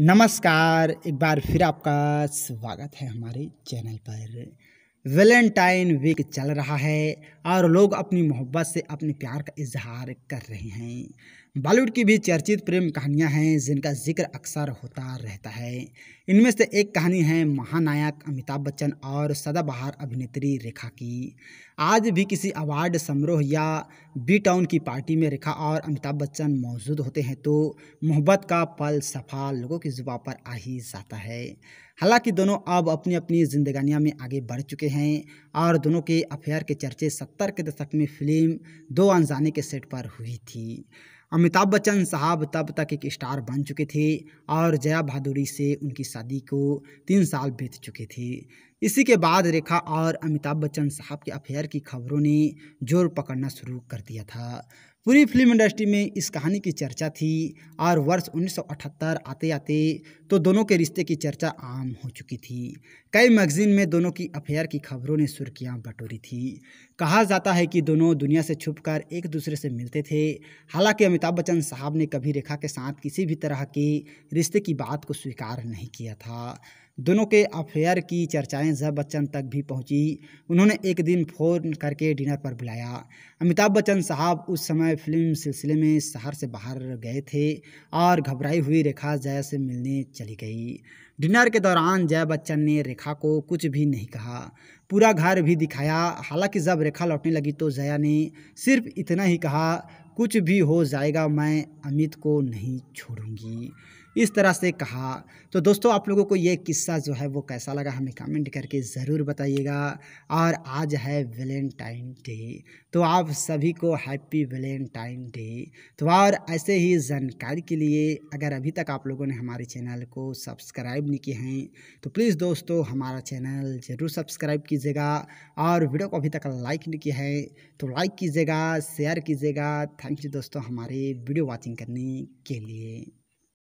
नमस्कार एक बार फिर आपका स्वागत है हमारे चैनल पर वेलेंटाइन वीक चल रहा है और लोग अपनी मोहब्बत से अपने प्यार का इजहार कर रहे हैं बॉलीवुड की भी चर्चित प्रेम कहानियां हैं जिनका जिक्र अक्सर होता रहता है इनमें से एक कहानी है महानायक अमिताभ बच्चन और सदाबहार अभिनेत्री रेखा की आज भी किसी अवार्ड समारोह या बी टाउन की पार्टी में रेखा और अमिताभ बच्चन मौजूद होते हैं तो मोहब्बत का पल सफा लोगों की जुबा पर आ ही जाता है हालांकि दोनों अब अपनी अपनी जिंदगानियाँ में आगे बढ़ चुके हैं और दोनों के अफेयर के चर्चे सत्तर के दशक में फिल्म दो अनजाने के सेट पर हुई थी अमिताभ बच्चन साहब तब तक एक स्टार बन चुके थे और जया भादुरी से उनकी शादी को तीन साल बीत चुके थे इसी के बाद रेखा और अमिताभ बच्चन साहब के अफेयर की खबरों ने जोर पकड़ना शुरू कर दिया था पूरी फिल्म इंडस्ट्री में इस कहानी की चर्चा थी और वर्ष 1978 आते आते तो दोनों के रिश्ते की चर्चा आम हो चुकी थी कई मैगजीन में दोनों की अफेयर की खबरों ने सुर्खियां बटोरी थी कहा जाता है कि दोनों दुनिया से छुपकर एक दूसरे से मिलते थे हालांकि अमिताभ बच्चन साहब ने कभी रेखा के साथ किसी भी तरह के रिश्ते की बात को स्वीकार नहीं किया था दोनों के अफेयर की चर्चाएं साइंस है बच्चन तक भी पहुंची उन्होंने एक दिन फ़ोन करके डिनर पर बुलाया अमिताभ बच्चन साहब उस समय फिल्म सिलसिले में शहर से बाहर गए थे और घबराई हुई रेखा जया से मिलने चली गई डिनर के दौरान जया बच्चन ने रेखा को कुछ भी नहीं कहा पूरा घर भी दिखाया हालांकि जब रेखा लौटने लगी तो जया ने सिर्फ इतना ही कहा कुछ भी हो जाएगा मैं अमित को नहीं छोड़ूंगी इस तरह से कहा तो दोस्तों आप लोगों को ये किस्सा जो है वो कैसा लगा हमें कमेंट करके ज़रूर बताइएगा और आज है वेलेंटाइन डे तो आप सभी को हैप्पी वेलेंटाइन डे तो और ऐसे ही जानकारी के लिए अगर अभी तक आप लोगों ने हमारे चैनल को सब्सक्राइब नहीं किए हैं तो प्लीज़ दोस्तों हमारा चैनल ज़रूर सब्सक्राइब कीजिएगा और वीडियो को अभी तक लाइक नहीं किया है तो लाइक कीजिएगा शेयर कीजिएगा थैंक यू दोस्तों हमारे वीडियो वॉचिंग करने के लिए